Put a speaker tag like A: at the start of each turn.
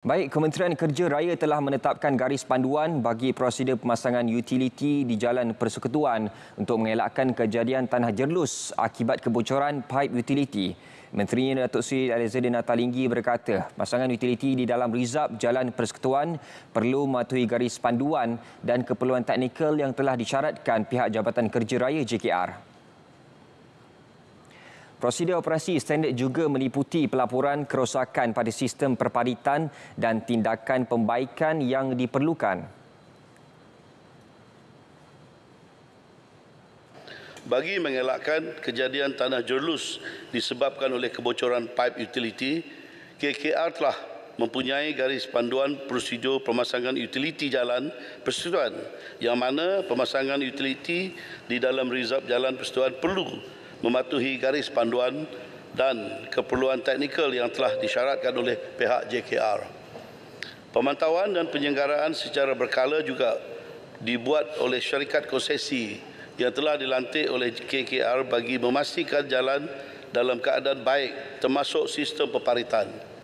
A: Baik, Kementerian Kerja Raya telah menetapkan garis panduan bagi prosedur pemasangan utiliti di Jalan Persekutuan untuk mengelakkan kejadian tanah jerlus akibat kebocoran pipe utiliti. Menteri Datuk Seri Alexander Nataliingi berkata, pasangan utiliti di dalam rizab Jalan Persekutuan perlu mematuhi garis panduan dan keperluan teknikal yang telah disyaratkan pihak Jabatan Kerja Raya JKR. Prosedur operasi standard juga meliputi pelaporan kerosakan pada sistem perparitan dan tindakan pembaikan yang diperlukan.
B: Bagi mengelakkan kejadian tanah jerlus disebabkan oleh kebocoran pipe utility, KKR telah mempunyai garis panduan prosedur pemasangan utiliti jalan persekutuan yang mana pemasangan utiliti di dalam rizab jalan persekutuan perlu mematuhi garis panduan dan keperluan teknikal yang telah disyaratkan oleh pihak JKR. Pemantauan dan penyelenggaraan secara berkala juga dibuat oleh syarikat konsesi yang telah dilantik oleh KKR bagi memastikan jalan dalam keadaan baik termasuk sistem peparitan.